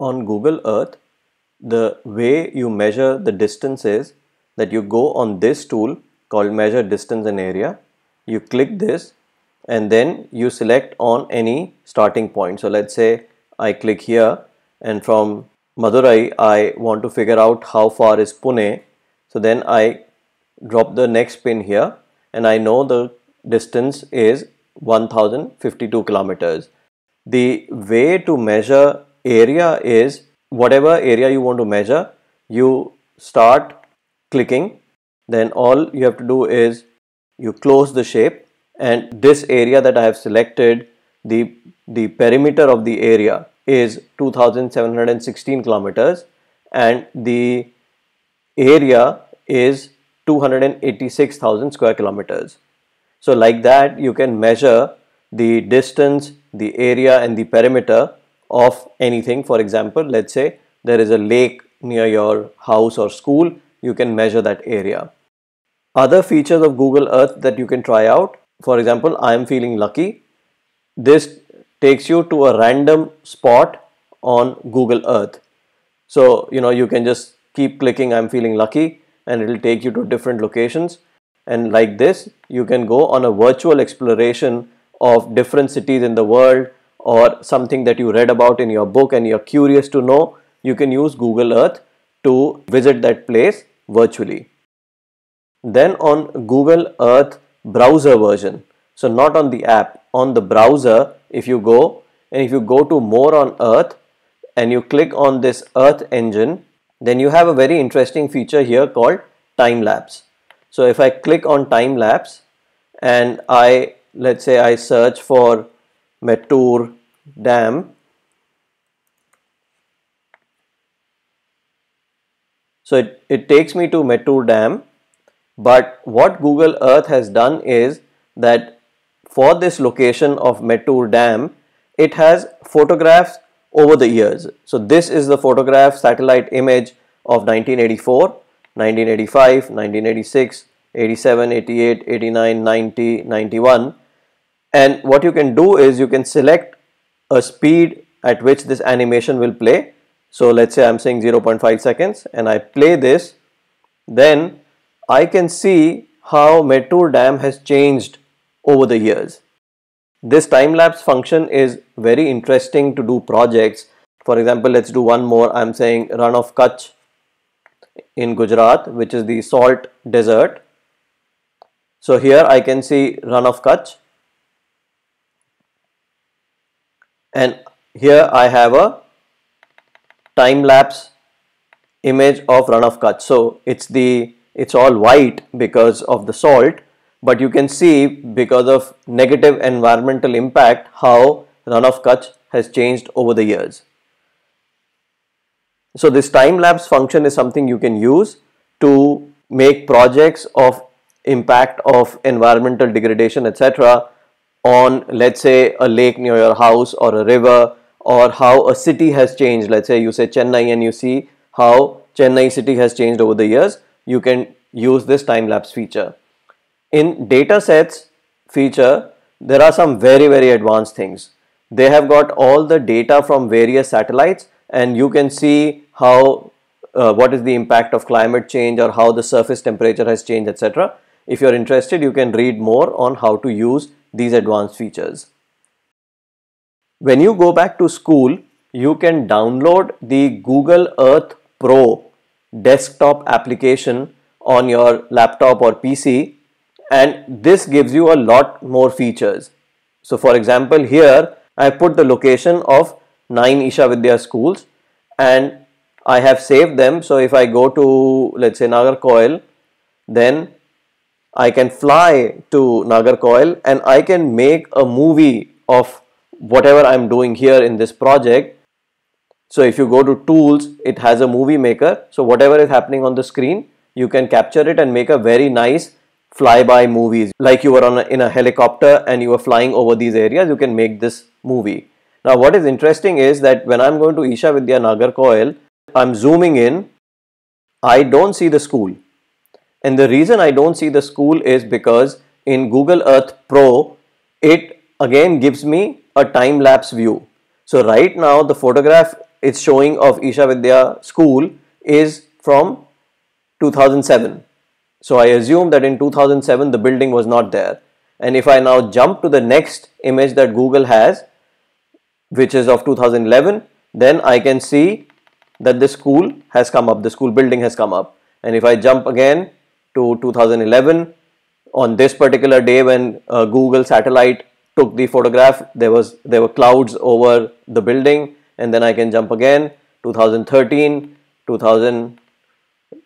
on Google Earth, the way you measure the distance is that you go on this tool called measure distance and area. You click this and then you select on any starting point. So let's say I click here and from Madurai I want to figure out how far is Pune. So then I drop the next pin here and I know the distance is 1052 kilometers. The way to measure area is whatever area you want to measure, you start clicking, then all you have to do is you close the shape and this area that I have selected, the, the perimeter of the area is 2716 kilometers and the area is 286,000 square kilometers. So like that you can measure the distance, the area and the perimeter of anything. For example, let's say there is a lake near your house or school, you can measure that area. Other features of Google Earth that you can try out, for example, I am feeling lucky. This takes you to a random spot on Google Earth. So, you know, you can just keep clicking I'm feeling lucky and it'll take you to different locations. And like this, you can go on a virtual exploration of different cities in the world or something that you read about in your book and you're curious to know, you can use Google Earth to visit that place virtually. Then on Google Earth browser version, so not on the app, on the browser, if you go and if you go to more on Earth and you click on this Earth engine, then you have a very interesting feature here called time lapse. So if I click on time lapse and I let's say I search for Mettur dam so it, it takes me to Mettur dam but what Google Earth has done is that for this location of Mettur dam it has photographs over the years. So this is the photograph satellite image of 1984, 1985, 1986, 87, 88, 89, 90, 91 and what you can do is you can select a speed at which this animation will play. So let's say I'm saying 0.5 seconds and I play this, then I can see how Metro Dam has changed over the years. This time lapse function is very interesting to do projects. For example, let's do one more. I'm saying run of Kutch in Gujarat, which is the salt desert. So here I can see run of Kutch and here I have a time lapse image of runoff cut. So it's the it's all white because of the salt but you can see because of negative environmental impact how runoff catch has changed over the years. So this time lapse function is something you can use to make projects of impact of environmental degradation etc on let's say a lake near your house or a river or how a city has changed let's say you say Chennai and you see how Chennai city has changed over the years you can use this time-lapse feature. In data sets feature there are some very very advanced things. They have got all the data from various satellites and you can see how uh, what is the impact of climate change or how the surface temperature has changed etc. If you are interested you can read more on how to use these advanced features. When you go back to school, you can download the Google Earth Pro desktop application on your laptop or PC and this gives you a lot more features. So for example here I put the location of 9 Isha Vidya schools and I have saved them so if I go to let's say Nagarcoil, then I can fly to Nagarkoil and I can make a movie of whatever I'm doing here in this project. So if you go to tools, it has a movie maker. So whatever is happening on the screen, you can capture it and make a very nice flyby movies. Like you were on a, in a helicopter and you were flying over these areas, you can make this movie. Now what is interesting is that when I'm going to Isha Vidya Nagarkoil, I'm zooming in, I don't see the school and the reason I don't see the school is because in Google Earth Pro, it again gives me a time lapse view. So right now the photograph it's showing of Isha Vidya school is from 2007. So I assume that in 2007 the building was not there. And if I now jump to the next image that Google has, which is of 2011, then I can see that the school has come up, the school building has come up. And if I jump again to 2011. On this particular day when uh, Google satellite took the photograph, there was there were clouds over the building and then I can jump again 2013, 2000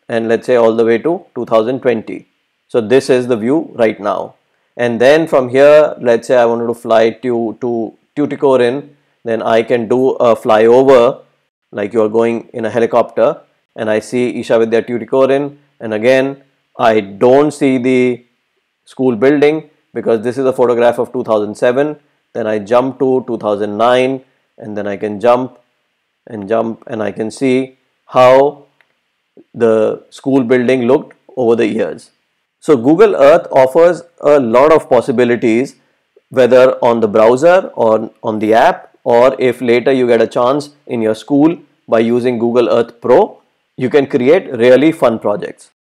and let's say all the way to 2020. So this is the view right now. And then from here, let's say I wanted to fly to, to Tuticorin, then I can do a flyover like you are going in a helicopter and I see Isha Vidya Tuticorin and again I don't see the school building because this is a photograph of 2007 then I jump to 2009 and then I can jump and jump and I can see how the school building looked over the years. So Google Earth offers a lot of possibilities whether on the browser or on the app or if later you get a chance in your school by using Google Earth Pro, you can create really fun projects.